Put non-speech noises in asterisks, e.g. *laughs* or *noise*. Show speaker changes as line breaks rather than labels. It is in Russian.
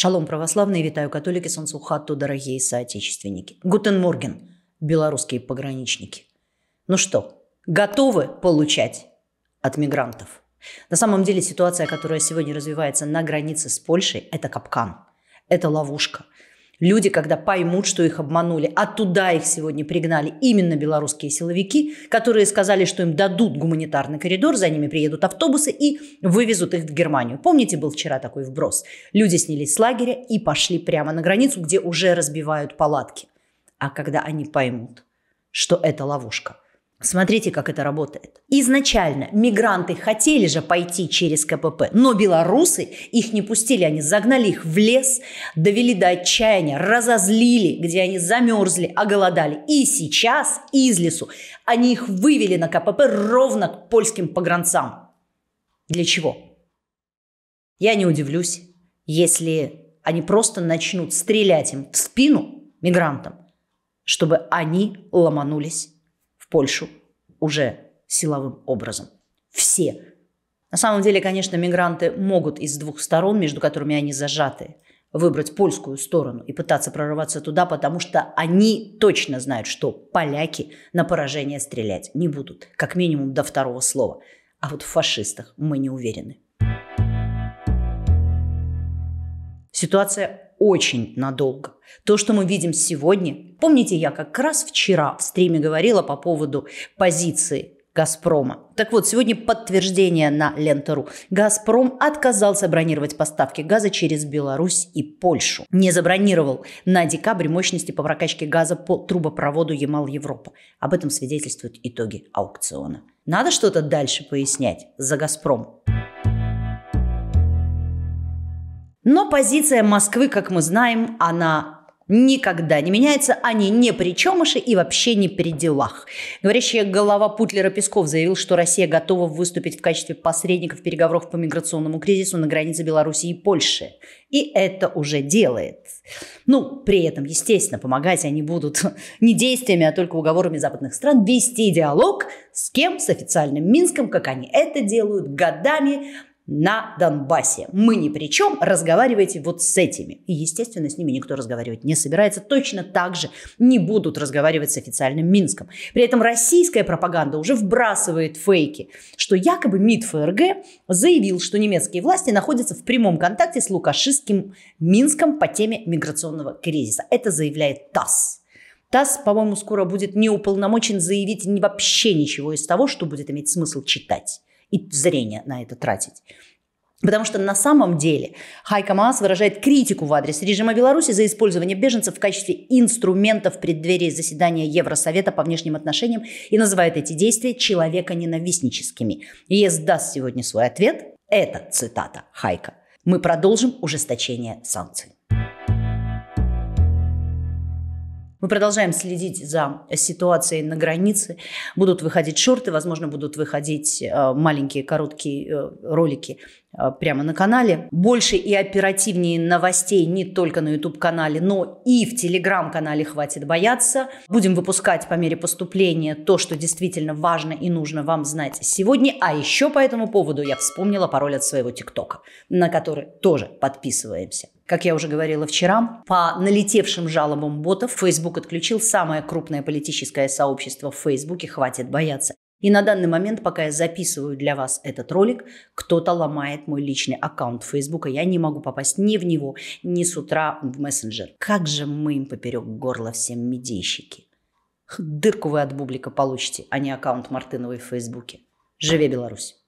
Шалом, православные, витаю католики, солнцу хату, дорогие соотечественники. Гутен Морген, белорусские пограничники. Ну что, готовы получать от мигрантов? На самом деле ситуация, которая сегодня развивается на границе с Польшей, это капкан, это ловушка – Люди, когда поймут, что их обманули, а туда их сегодня пригнали именно белорусские силовики, которые сказали, что им дадут гуманитарный коридор, за ними приедут автобусы и вывезут их в Германию. Помните, был вчера такой вброс? Люди снялись с лагеря и пошли прямо на границу, где уже разбивают палатки. А когда они поймут, что это ловушка – Смотрите, как это работает. Изначально мигранты хотели же пойти через КПП, но белорусы их не пустили. Они загнали их в лес, довели до отчаяния, разозлили, где они замерзли, оголодали. И сейчас из лесу они их вывели на КПП ровно к польским погранцам. Для чего? Я не удивлюсь, если они просто начнут стрелять им в спину мигрантам, чтобы они ломанулись Польшу уже силовым образом. Все. На самом деле, конечно, мигранты могут из двух сторон, между которыми они зажаты, выбрать польскую сторону и пытаться прорываться туда, потому что они точно знают, что поляки на поражение стрелять не будут, как минимум до второго слова. А вот в фашистах мы не уверены. Ситуация очень надолго. То, что мы видим сегодня, помните, я как раз вчера в стриме говорила по поводу позиции «Газпрома». Так вот, сегодня подтверждение на Лентеру: «Газпром» отказался бронировать поставки газа через Беларусь и Польшу. Не забронировал на декабрь мощности по прокачке газа по трубопроводу Ямал-Европа. Об этом свидетельствуют итоги аукциона. Надо что-то дальше пояснять за «Газпром». Но позиция Москвы, как мы знаем, она никогда не меняется, они не при чемыши и вообще не при делах. Говорящая голова Путлера Песков заявил, что Россия готова выступить в качестве посредников переговоров по миграционному кризису на границе Беларуси и Польши. И это уже делает. Ну, при этом, естественно, помогать они будут *laughs* не действиями, а только уговорами западных стран вести диалог с кем? С официальным Минском, как они это делают годами, на Донбассе. Мы ни при чем, разговаривайте вот с этими. И, естественно, с ними никто разговаривать не собирается. Точно так же не будут разговаривать с официальным Минском. При этом российская пропаганда уже вбрасывает фейки, что якобы МИД ФРГ заявил, что немецкие власти находятся в прямом контакте с лукашистским Минском по теме миграционного кризиса. Это заявляет ТАСС. ТАСС, по-моему, скоро будет неуполномочен заявить вообще ничего из того, что будет иметь смысл читать и зрение на это тратить. Потому что на самом деле Хайка Маас выражает критику в адрес режима Беларуси за использование беженцев в качестве инструмента в преддверии заседания Евросовета по внешним отношениям и называет эти действия человеконенавистническими. ЕС даст сегодня свой ответ. Это цитата Хайка. Мы продолжим ужесточение санкций. Мы продолжаем следить за ситуацией на границе. Будут выходить шорты, возможно, будут выходить э, маленькие короткие э, ролики Э, прямо на канале. Больше и оперативнее новостей не только на YouTube-канале, но и в Telegram-канале «Хватит бояться». Будем выпускать по мере поступления то, что действительно важно и нужно вам знать сегодня. А еще по этому поводу я вспомнила пароль от своего ТикТока, на который тоже подписываемся. Как я уже говорила вчера, по налетевшим жалобам ботов Facebook отключил самое крупное политическое сообщество в Фейсбуке «Хватит бояться». И на данный момент, пока я записываю для вас этот ролик, кто-то ломает мой личный аккаунт Фейсбука. Я не могу попасть ни в него, ни с утра в мессенджер. Как же мы им поперек горла всем медийщики. Дырку вы от бублика получите, а не аккаунт Мартыновой в Фейсбуке. Живе Беларусь!